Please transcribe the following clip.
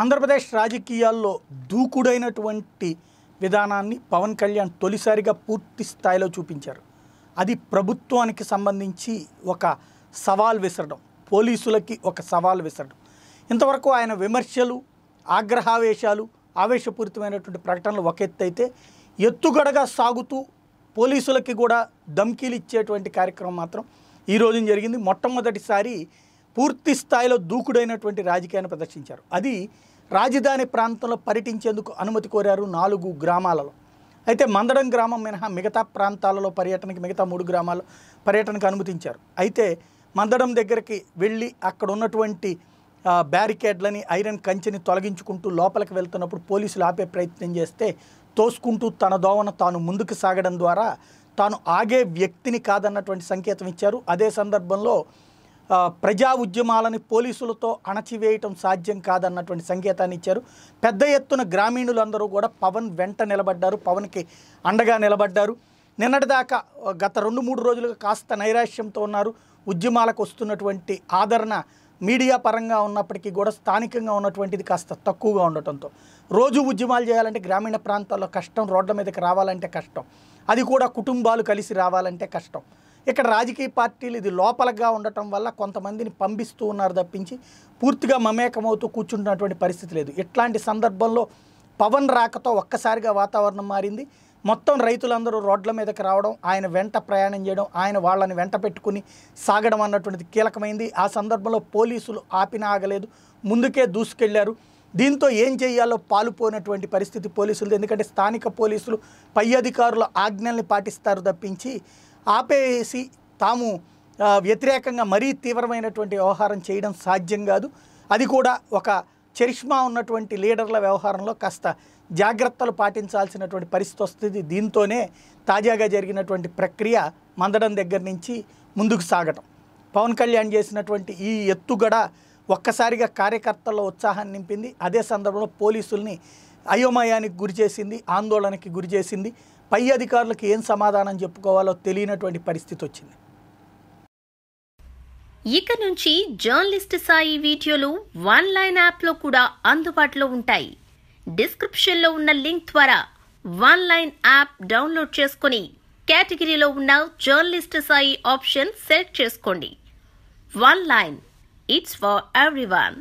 ఆంధ్రప్రదేశ్ రాజకీయాల్లో దూకుడైనటువంటి విధానాన్ని పవన్ కళ్యాణ్ తొలిసారిగా పూర్తి స్థాయిలో చూపించారు అది ప్రభుత్వానికి సంబంధించి ఒక సవాల్ విసరడం పోలీసులకి ఒక సవాల్ విసరడం ఇంతవరకు ఆయన విమర్శలు ఆగ్రహావేశాలు ఆవేశపూరితమైనటువంటి ప్రకటనలు ఒక ఎత్తు అయితే ఎత్తుగడగా సాగుతూ పోలీసులకి కూడా ధమ్కీలు ఇచ్చేటువంటి కార్యక్రమం మాత్రం ఈరోజు జరిగింది మొట్టమొదటిసారి పూర్తి స్థాయిలో దూకుడైనటువంటి రాజకీయాన్ని ప్రదర్శించారు అది రాజధాని ప్రాంతంలో పర్యటించేందుకు అనుమతి కోరారు నాలుగు గ్రామాలలో అయితే మందడం గ్రామం మినహా మిగతా ప్రాంతాలలో పర్యటనకి మిగతా మూడు గ్రామాలు పర్యటనకు అనుమతించారు అయితే మందడం దగ్గరికి వెళ్ళి అక్కడ ఉన్నటువంటి బ్యారికేడ్లని ఐరన్ కంచెని తొలగించుకుంటూ లోపలికి వెళ్తున్నప్పుడు పోలీసులు ఆపే ప్రయత్నం చేస్తే తోసుకుంటూ తన దోవన తాను ముందుకు సాగడం ద్వారా తాను ఆగే వ్యక్తిని కాదన్నటువంటి సంకేతం ఇచ్చారు అదే సందర్భంలో ప్రజా ఉద్యమాలని పోలీసులతో అణచివేయటం సాధ్యం కాదన్నటువంటి సంకేతాన్ని ఇచ్చారు పెద్ద ఎత్తున గ్రామీణులందరూ కూడా పవన్ వెంట నిలబడ్డారు పవన్కి అండగా నిలబడ్డారు నిన్నటిదాకా గత రెండు మూడు రోజులుగా కాస్త నైరాశ్యంతో ఉన్నారు ఉద్యమాలకు వస్తున్నటువంటి ఆదరణ మీడియా పరంగా ఉన్నప్పటికీ కూడా స్థానికంగా ఉన్నటువంటిది కాస్త తక్కువగా ఉండటంతో రోజు ఉద్యమాలు చేయాలంటే గ్రామీణ ప్రాంతాల్లో కష్టం రోడ్ల మీదకి రావాలంటే కష్టం అది కూడా కుటుంబాలు కలిసి రావాలంటే కష్టం ఇక్కడ రాజకీయ పార్టీలు ఇది లోపలగా ఉండటం వల్ల కొంతమందిని పంపిస్తూ ఉన్నారు తప్పించి పూర్తిగా మమేకమవుతూ కూర్చుంటున్నటువంటి పరిస్థితి లేదు ఇట్లాంటి సందర్భంలో పవన్ రాకతో ఒక్కసారిగా వాతావరణం మారింది మొత్తం రైతులందరూ రోడ్ల మీదకి రావడం ఆయన వెంట ప్రయాణం చేయడం ఆయన వాళ్ళని వెంట పెట్టుకుని సాగడం అన్నటువంటిది కీలకమైంది ఆ సందర్భంలో పోలీసులు ఆపిన ఆగలేదు ముందుకే దూసుకెళ్లారు దీంతో ఏం చేయాలో పాలుపోయినటువంటి పరిస్థితి పోలీసులు ఎందుకంటే స్థానిక పోలీసులు పై అధికారుల ఆజ్ఞల్ని పాటిస్తారు తప్పించి ఆపేసి తాము వ్యతిరేకంగా మరీ తీవ్రమైనటువంటి వ్యవహారం చేయడం సాధ్యం కాదు అది కూడా ఒక చరిష్మా ఉన్నటువంటి లీడర్ల వ్యవహారంలో కాస్త జాగ్రత్తలు పాటించాల్సినటువంటి పరిస్థితి వస్తుంది దీంతోనే తాజాగా జరిగినటువంటి ప్రక్రియ మందడం దగ్గర నుంచి ముందుకు సాగటం పవన్ కళ్యాణ్ చేసినటువంటి ఈ ఎత్తుగడ ఒక్కసారిగా కార్యకర్తల్లో ఉత్సాహాన్ని నింపింది అదే సందర్భంలో పోలీసుల్ని అయోమయానికి గురి చేసింది ఆందోళనకి గురి చేసింది పై అధికారులకు ఏం సమాధానం చెప్పుకోవాలో తెలియనటువంటి పరిస్థితి వచ్చింది ఇక నుంచి జర్నలిస్ట్ సాయి వీడియోలు వన్ లైన్ యాప్లో కూడా అందుబాటులో ఉంటాయి డిస్క్రిప్షన్లో ఉన్న లింక్ ద్వారా వన్ లైన్ యాప్ డౌన్లోడ్ చేసుకుని కేటగిరీలో ఉన్న జర్నలిస్ట్ సాయి ఆప్షన్ సెలెక్ట్ చేసుకోండి one line it's for everyone